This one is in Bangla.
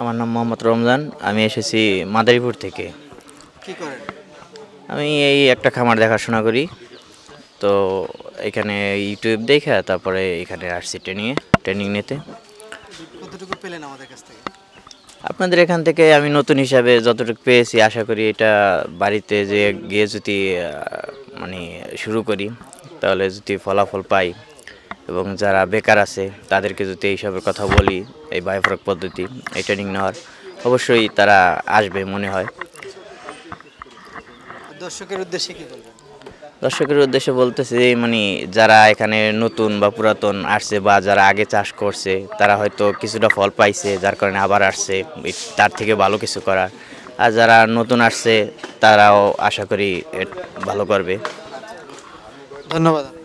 আমার নাম মোহাম্মদ রমজান আমি এসেছি মাদারীপুর থেকে আমি এই একটা খামার দেখাশোনা করি তো এখানে ইউটিউব দেখে তারপরে এখানে আসছি ট্রেনিংয়ে ট্রেনিং নিতে কতটুকু পেলেন আমাদের কাছ থেকে আপনাদের এখান থেকে আমি নতুন হিসাবে যতটুকু পেয়েছি আশা করি এটা বাড়িতে যে গিয়ে যদি মানে শুরু করি তাহলে যদি ফলাফল পাই এবং যারা বেকার আছে তাদেরকে যদি এইসবের কথা বলি এই বায়োফ্রক পদ্ধতি এই ট্রেনিং নেওয়ার অবশ্যই তারা আসবে মনে হয় দর্শকের উদ্দেশ্যে কি বলবেন দর্শকের উদ্দেশ্যে বলতেছে মানে যারা এখানে নতুন বা পুরাতন আসছে বা যারা আগে চাষ করছে তারা হয়তো কিছুটা ফল পাইছে যার কারণে আবার আসছে তার থেকে ভালো কিছু করার আর যারা নতুন আসছে তারাও আশা করি ভালো করবে ধন্যবাদ